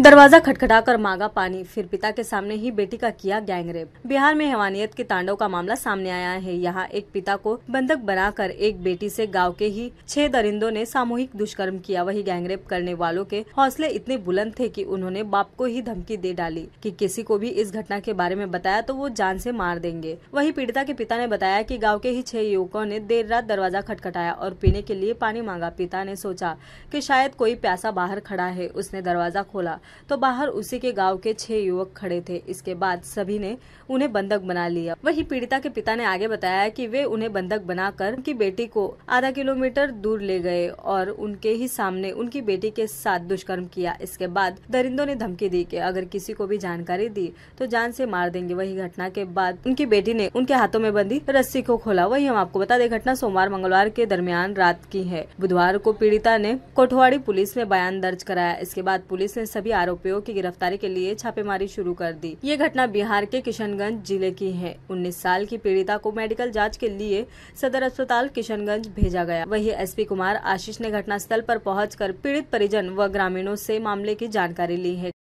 दरवाजा खटखटाकर मांगा पानी फिर पिता के सामने ही बेटी का किया गैंगरेप बिहार में हवानियत के तांडव का मामला सामने आया है यहाँ एक पिता को बंधक बनाकर एक बेटी से गांव के ही छह दरिंदों ने सामूहिक दुष्कर्म किया वही गैंगरेप करने वालों के हौसले इतने बुलंद थे कि उन्होंने बाप को ही धमकी दे डाली कि किसी को भी इस घटना के बारे में बताया तो वो जान से मार देंगे वही पीड़िता के पिता ने बताया की गाँव के ही छह युवकों ने देर रात दरवाजा खटखटाया और पीने के लिए पानी मांगा पिता ने सोचा की शायद कोई प्यासा बाहर खड़ा है उसने दरवाजा खोला तो बाहर उसी के गाँव के छह युवक खड़े थे इसके बाद सभी ने उन्हें बंधक बना लिया वही पीड़िता के पिता ने आगे बताया की वे उन्हें बंधक बनाकर उनकी बेटी को आधा किलोमीटर दूर ले गए और उनके ही सामने उनकी बेटी के साथ दुष्कर्म किया इसके बाद दरिंदों ने धमकी दी कि अगर किसी को भी जानकारी दी तो जान ऐसी मार देंगे वही घटना के बाद उनकी बेटी ने उनके हाथों में बंधी रस्सी को खोला वही हम आपको बता दें घटना सोमवार मंगलवार के दरमियान रात की है बुधवार को पीड़िता ने कोठवाड़ी पुलिस में बयान दर्ज कराया इसके बाद पुलिस ने सभी आरोपियों की गिरफ्तारी के लिए छापेमारी शुरू कर दी ये घटना बिहार के किशनगंज जिले की है उन्नीस साल की पीड़िता को मेडिकल जाँच के लिए सदर अस्पताल किशनगंज भेजा गया वही एस कुमार आशीष ने घटना स्थल आरोप पहुँच पीड़ित परिजन व ग्रामीणों ऐसी मामले की जानकारी ली है